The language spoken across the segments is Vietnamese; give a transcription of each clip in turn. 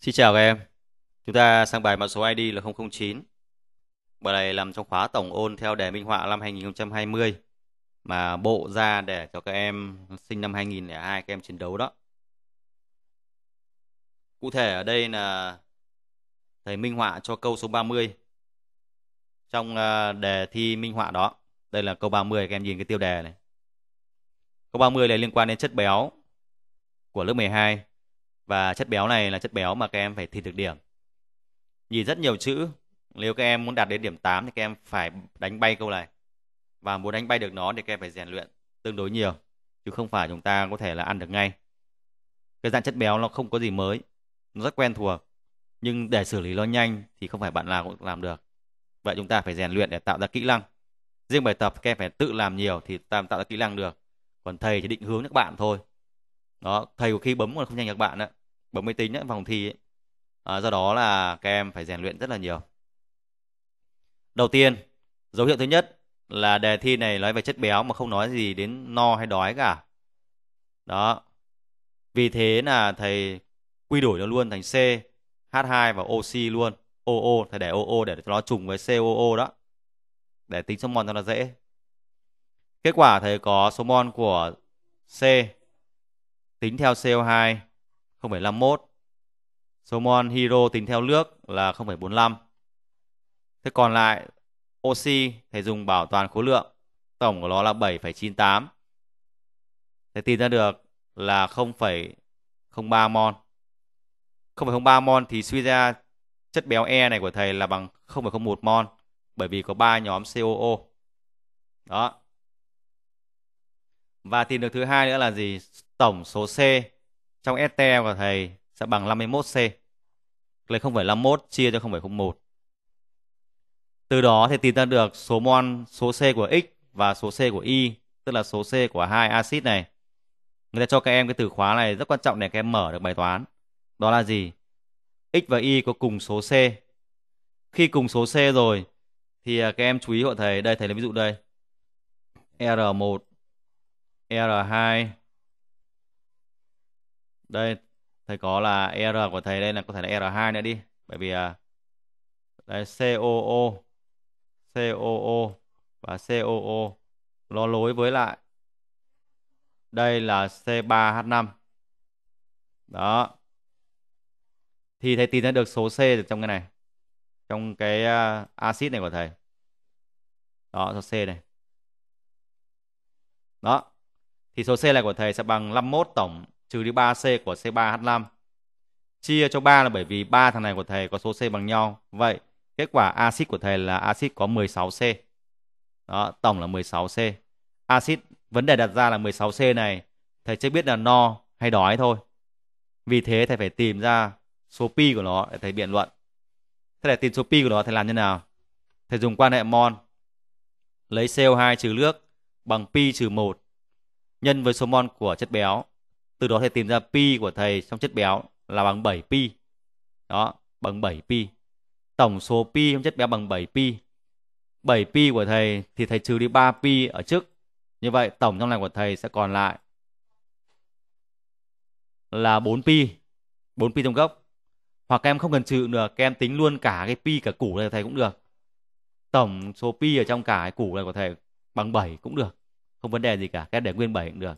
Xin chào các em. Chúng ta sang bài mã số ID là 009. Bài này làm trong khóa tổng ôn theo đề minh họa năm 2020 mà bộ ra để cho các em sinh năm 2002 các em chiến đấu đó. Cụ thể ở đây là thầy minh họa cho câu số 30 trong ờ, đề thi minh họa đó. Đây là câu 30 các em nhìn cái tiêu đề này. Câu 30 này liên quan đến chất béo của lớp 12 và chất béo này là chất béo mà các em phải thi được điểm. Nhìn rất nhiều chữ, nếu các em muốn đạt đến điểm 8 thì các em phải đánh bay câu này. Và muốn đánh bay được nó thì các em phải rèn luyện tương đối nhiều, chứ không phải chúng ta có thể là ăn được ngay. Cái dạng chất béo nó không có gì mới, nó rất quen thuộc. Nhưng để xử lý nó nhanh thì không phải bạn nào cũng làm được. Vậy chúng ta phải rèn luyện để tạo ra kỹ năng. Riêng bài tập các em phải tự làm nhiều thì ta tạo ra kỹ năng được. Còn thầy chỉ định hướng các bạn thôi. Đó, thầy có khi bấm còn không nhanh các bạn ạ bấm máy tính ấy, vòng thi ấy. À, do đó là các em phải rèn luyện rất là nhiều đầu tiên dấu hiệu thứ nhất là đề thi này nói về chất béo mà không nói gì đến no hay đói cả đó vì thế là thầy quy đổi nó luôn thành C H2 và oxy luôn OO thầy để OO để nó trùng với COO đó để tính số mol cho nó dễ kết quả thầy có số mol của C tính theo CO2 0,51. Salmon Hero tính theo nước là 0,45. Thế còn lại oxy thầy dùng bảo toàn khối lượng. Tổng của nó là 7,98. Thế tìm ra được là 0,03 mol. 0,03 mol thì suy ra chất béo E này của thầy là bằng 0,01 mol bởi vì có 3 nhóm COO. Đó. Và tìm được thứ hai nữa là gì? Tổng số C trong STE của thầy sẽ bằng 51C. Lấy 0,51 chia cho 0,01. Từ đó thì tìm ra được số mol số C của X và số C của Y, tức là số C của hai axit này. Người ta cho các em cái từ khóa này rất quan trọng để các em mở được bài toán. Đó là gì? X và Y có cùng số C. Khi cùng số C rồi thì à, các em chú ý hộ thầy, đây thầy lấy ví dụ đây. R1 R2 đây thầy có là e R của thầy đây là có thể là e R2 nữa đi bởi vì à, đây COO COO và COO nó lối với lại đây là C3H5 đó thì thầy tìm ra được số C trong cái này trong cái à, axit này của thầy đó số C này đó thì số C này của thầy sẽ bằng 51 tổng trừ đi 3C của C3H5. Chia cho 3 là bởi vì ba thằng này của thầy có số C bằng nhau. Vậy kết quả axit của thầy là axit có 16C. Đó, tổng là 16C. Axit vấn đề đặt ra là 16C này thầy chưa biết là no hay đói thôi. Vì thế thầy phải tìm ra số pi của nó để thầy biện luận. Thế để tìm số pi của nó thầy làm như nào? Thầy dùng quan hệ mol lấy CO2 trừ nước bằng pi trừ 1 nhân với số mol của chất béo từ đó thầy tìm ra pi của thầy trong chất béo là bằng 7 pi đó bằng 7 pi tổng số pi trong chất béo bằng 7 pi 7 pi của thầy thì thầy trừ đi 3 pi ở trước như vậy tổng trong này của thầy sẽ còn lại là 4 pi 4 pi trong gốc hoặc em không cần trừ nữa các em tính luôn cả cái pi cả củ này của thầy cũng được tổng số pi ở trong cả cái củ này của thầy bằng 7 cũng được không vấn đề gì cả các em để nguyên 7 cũng được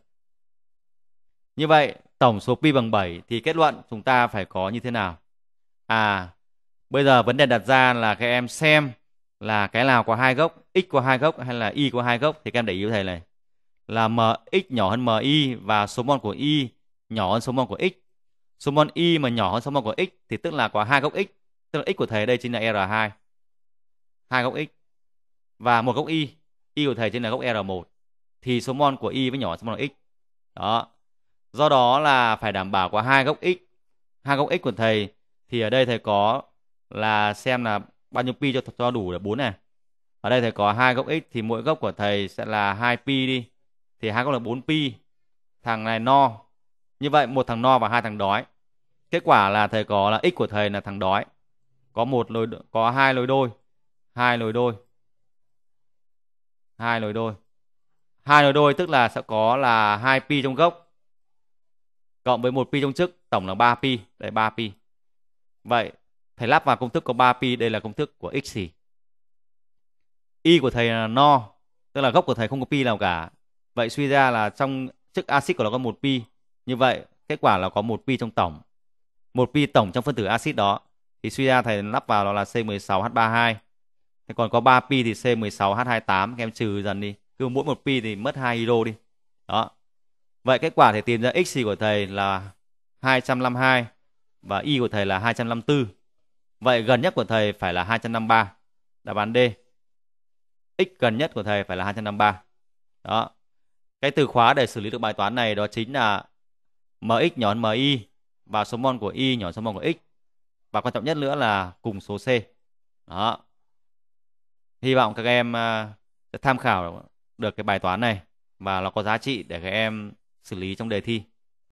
như vậy, tổng số pi bằng 7 thì kết luận chúng ta phải có như thế nào? À, bây giờ vấn đề đặt ra là các em xem là cái nào có hai gốc, x có hai gốc hay là y có hai gốc thì các em để ý thầy này là mx nhỏ hơn mi và số mol của y nhỏ hơn số mol của x. Số mol y mà nhỏ hơn số mol của x thì tức là có hai gốc x, tức là x của thầy đây chính là r2. Hai gốc x và một gốc y, y của thầy chính là gốc r1 thì số mol của y với nhỏ hơn số mol của x. Đó, Do đó là phải đảm bảo qua hai góc x, hai góc x của thầy thì ở đây thầy có là xem là bao nhiêu pi cho cho đủ là 4 này. Ở đây thầy có hai góc x thì mỗi góc của thầy sẽ là 2 pi đi. Thì hai góc là 4 pi. Thằng này no. Như vậy một thằng no và hai thằng đói. Kết quả là thầy có là x của thầy là thằng đói. Có một lối có hai lối đôi, hai lối đôi. Hai lối đôi. Hai lối đôi tức là sẽ có là 2 pi trong góc cộng với một pi trong chức tổng là 3 pi đấy 3 pi vậy thầy lắp vào công thức có 3 pi đây là công thức của x gì y của thầy là no tức là gốc của thầy không có pi nào cả vậy suy ra là trong chức axit của nó có một pi như vậy kết quả là có một pi trong tổng một pi tổng trong phân tử axit đó thì suy ra thầy lắp vào đó là C16H32 thế còn có 3 pi thì C16H28 các em trừ dần đi cứ mỗi một pi thì mất hai hydro đi đó Vậy kết quả thì tìm ra x của thầy là 252 và y của thầy là 254. Vậy gần nhất của thầy phải là 253. Đáp án D. X gần nhất của thầy phải là 253. Đó. Cái từ khóa để xử lý được bài toán này đó chính là mx nhỏ hơn mi và số mol của y nhỏ hơn số mol của x. Và quan trọng nhất nữa là cùng số C. Đó. Hy vọng các em à, sẽ tham khảo được cái bài toán này và nó có giá trị để các em xử lý trong đề thi